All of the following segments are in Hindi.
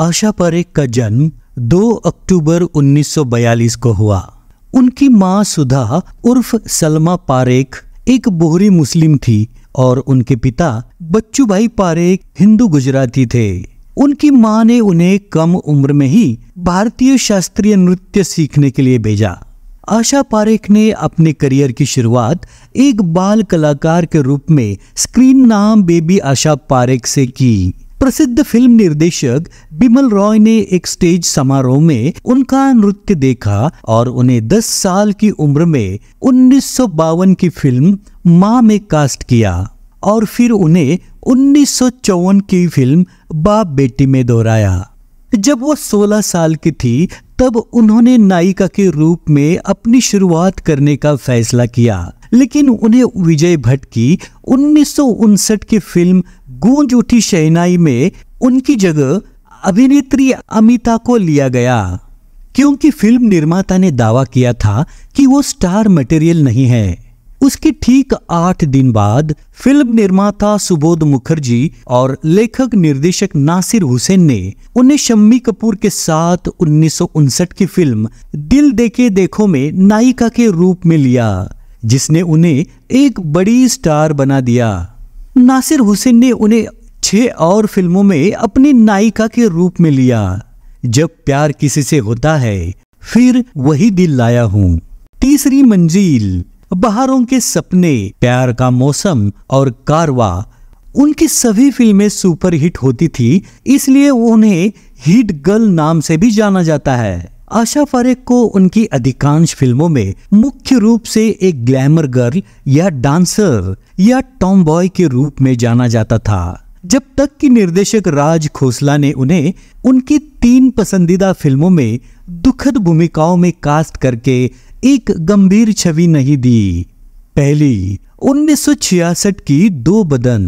आशा पारेख का जन्म 2 अक्टूबर 1942 को हुआ उनकी माँ सुधा उर्फ सलमा पारेख एक बोहरी मुस्लिम थी और उनके पिता बच्चू भाई पारेख हिंदू गुजराती थे उनकी माँ ने उन्हें कम उम्र में ही भारतीय शास्त्रीय नृत्य सीखने के लिए भेजा आशा पारेख ने अपने करियर की शुरुआत एक बाल कलाकार के रूप में स्क्रीन नाम बेबी आशा पारेख से की प्रसिद्ध फिल्म निर्देशक बिमल रॉय ने एक स्टेज समारोह में उनका नृत्य देखा और उन्हें 10 साल की उम्र में उन्नीस की फिल्म माँ में कास्ट किया और फिर उन्हें उन्नीस की फिल्म बाप बेटी में दोहराया जब वो 16 साल की थी तब उन्होंने नायिका के रूप में अपनी शुरुआत करने का फैसला किया लेकिन उन्हें विजय भट्ट की उन्नीस की फिल्म गूंज उठी शहनाई में उनकी जगह अभिनेत्री अमिता को लिया गया क्योंकि फिल्म निर्माता ने दावा किया था कि वो स्टार मटेरियल नहीं है उसके ठीक आठ दिन बाद फिल्म निर्माता सुबोध मुखर्जी और लेखक निर्देशक नासिर हुसैन ने उन्हें शम्मी कपूर के साथ उन्नीस की फिल्म दिल देखे देखो में नायिका के रूप में लिया जिसने उन्हें एक बड़ी स्टार बना दिया नासिर हुसैन ने उन्हें छह और फिल्मों में अपनी नायिका के रूप में लिया जब प्यार किसी से होता है फिर वही दिल लाया हूँ तीसरी मंजिल बहारों के सपने प्यार का मौसम और कारवा उनकी सभी फिल्में सुपरहिट होती थी इसलिए उन्हें हिट गर्ल नाम से भी जाना जाता है आशा फारेक को उनकी अधिकांश फिल्मों में मुख्य रूप से एक ग्लैमर गर्ल या डांसर या टॉम बॉय के रूप में जाना जाता था जब तक कि निर्देशक राज खोसला ने उन्हें उनकी तीन पसंदीदा फिल्मों में दुखद भूमिकाओं में कास्ट करके एक गंभीर छवि नहीं दी पहली उन्नीस की दो बदन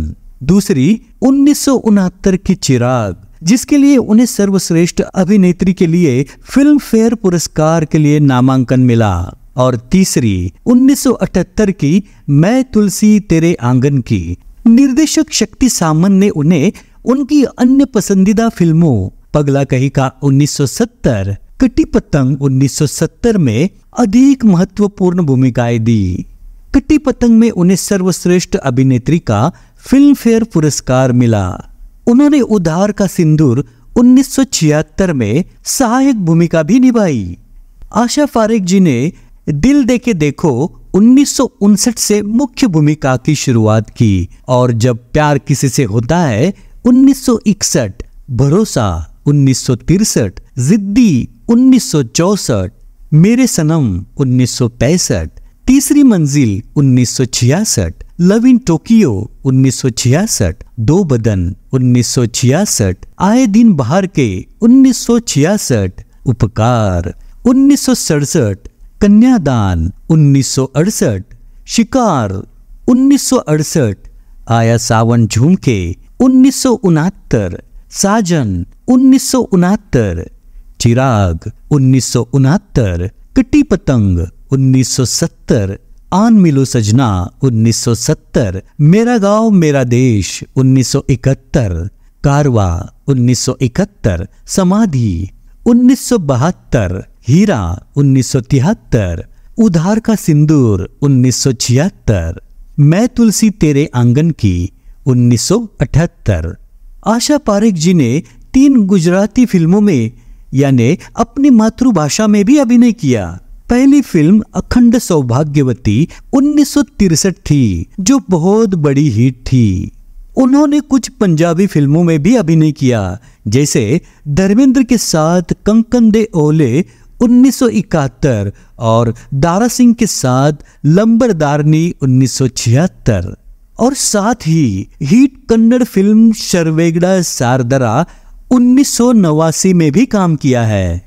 दूसरी उन्नीस की चिराग जिसके लिए उन्हें सर्वश्रेष्ठ अभिनेत्री के लिए फिल्म फेयर पुरस्कार के लिए नामांकन मिला और तीसरी 1978 की मैं तुलसी तेरे आंगन की निर्देशक शक्ति सामन ने उन्हें उनकी अन्य पसंदीदा फिल्मों पगला कही का 1970 कटी पतंग 1970 में अधिक महत्वपूर्ण भूमिकाएं दी कटी पतंग में उन्हें सर्वश्रेष्ठ अभिनेत्री का फिल्म फेयर पुरस्कार मिला उन्होंने उधार का सिंदूर 1976 में सहायक भूमिका भी निभाई आशा फारेक जी ने दिल दे के देखो उन्नीस से मुख्य भूमिका की शुरुआत की और जब प्यार किसी से होता है 1961 भरोसा उन्नीस जिद्दी उन्नीस मेरे सनम उन्नीस तीसरी मंजिल उन्नीस लव इन टोकियो उन्नीस दो बदन उन्नीस आए दिन बाहर के उन्नीस उपकार उन्नीस कन्यादान उन्नीस शिकार उन्नीस आया सावन झूम के उन्नीस साजन उन्नीस चिराग उन्नीस सौ उनहत्तर किट्टी पतंग 1970 आन मिलो सजना 1970 मेरा गांव मेरा देश 1971 कारवा 1971 समाधि 1972 हीरा 1973 उधार का सिंदूर 1976 मैं तुलसी तेरे आंगन की 1978 आशा पारेख जी ने तीन गुजराती फिल्मों में यानी अपनी मातृभाषा में भी अभिनय किया पहली फिल्म अखंड सौभाग्यवती उन्नीस थी जो बहुत बड़ी हिट थी उन्होंने कुछ पंजाबी फिल्मों में भी अभिनय किया जैसे धर्मेंद्र के साथ कंकन दे ओले 1971 और दारा सिंह के साथ लंबरदारनी 1976 और साथ ही हिट कन्नड़ फिल्म शर्वेगड़ा सारदरा उन्नीस में भी काम किया है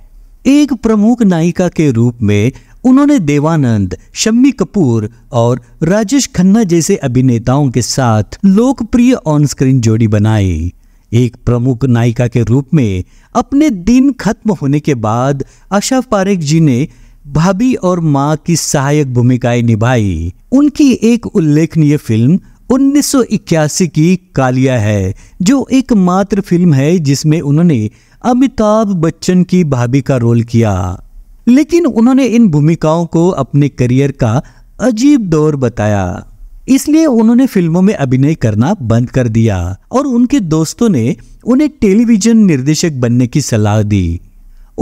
एक प्रमुख नायिका के रूप में उन्होंने देवानंद शम्मी कपूर और राजेश खन्ना जैसे अभिनेताओं के साथ लोकप्रिय ऑन स्क्रीन जोड़ी बनाई एक प्रमुख नायिका के रूप में अपने दिन खत्म होने के बाद आशा पारेख जी ने भाभी और माँ की सहायक भूमिकाएं निभाई उनकी एक उल्लेखनीय फिल्म 1981 की कालिया है जो एक मात्र फिल्म है जिसमें उन्होंने अमिताभ बच्चन की भाभी का रोल किया लेकिन उन्होंने इन भूमिकाओं को अपने करियर का अजीब दौर बताया इसलिए उन्होंने फिल्मों में अभिनय करना बंद कर दिया और उनके दोस्तों ने उन्हें टेलीविजन निर्देशक बनने की सलाह दी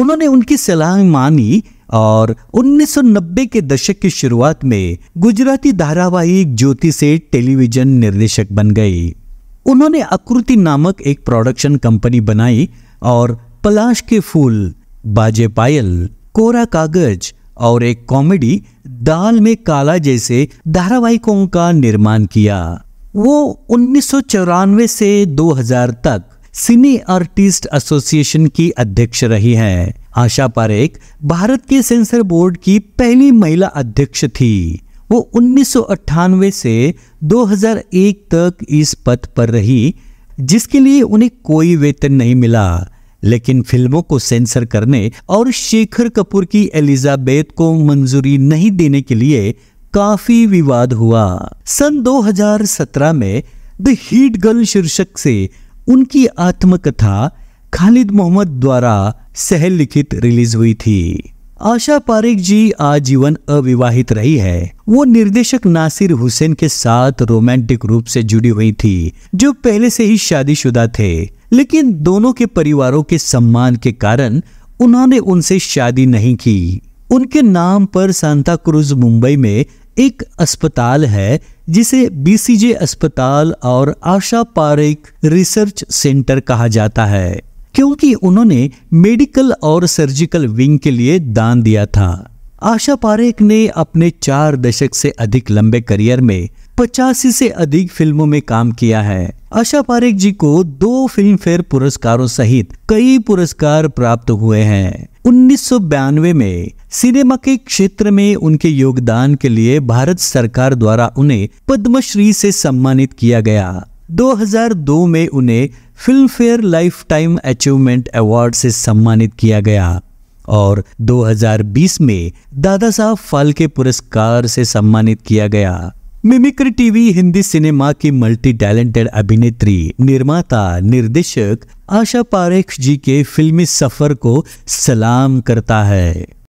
उन्होंने उनकी सलाह मानी और 1990 के दशक की शुरुआत में गुजराती धारावाहिक ज्योति से टेलीविजन निर्देशक बन गए उन्होंने आकृति नामक एक प्रोडक्शन कंपनी बनाई और पलाश के फूल बाजे पायल कोरा कागज और एक कॉमेडी दाल में काला जैसे धारावाहिकों का निर्माण किया वो उन्नीस से 2000 तक सिने आर्टिस्ट एसोसिएशन की अध्यक्ष रही हैं आशा पारेख भारत के सेंसर बोर्ड की पहली महिला अध्यक्ष थी वो उन्नीस से 2001 तक इस पद पर रही जिसके लिए उन्हें कोई वेतन नहीं मिला लेकिन फिल्मों को सेंसर करने और शेखर कपूर की एलिजाबेथ को मंजूरी नहीं देने के लिए काफी विवाद हुआ सन 2017 में द हीट गर्ल शीर्षक से उनकी आत्मकथा खालिद मोहम्मद द्वारा सह लिखित रिलीज हुई थी आशा पारेख जी आजीवन अविवाहित रही है वो निर्देशक नासिर हुसैन के साथ रोमांटिक रूप से जुड़ी हुई थी जो पहले से ही शादीशुदा थे लेकिन दोनों के परिवारों के सम्मान के कारण उन्होंने उनसे शादी नहीं की उनके नाम पर सांता क्रूज मुंबई में एक अस्पताल है जिसे बीसीजे अस्पताल और आशा पारिक रिसर्च सेंटर कहा जाता है क्योंकि उन्होंने मेडिकल और सर्जिकल विंग के लिए दान दिया था आशा पारेख ने अपने चार दशक से अधिक लंबे करियर में पचासी से अधिक फिल्मों में काम किया है आशा पारेख जी को दो फिल्म फेयर पुरस्कारों सहित कई पुरस्कार प्राप्त हुए हैं उन्नीस में सिनेमा के क्षेत्र में उनके योगदान के लिए भारत सरकार द्वारा उन्हें पद्मश्री से सम्मानित किया गया 2002 में उन्हें Filmfare lifetime achievement award से सम्मानित किया गया और 2020 में दादा साहब फाल्के पुरस्कार से सम्मानित किया गया मिमिक्री टीवी हिंदी सिनेमा की मल्टी टैलेंटेड अभिनेत्री निर्माता निर्देशक आशा पारेख जी के फिल्मी सफर को सलाम करता है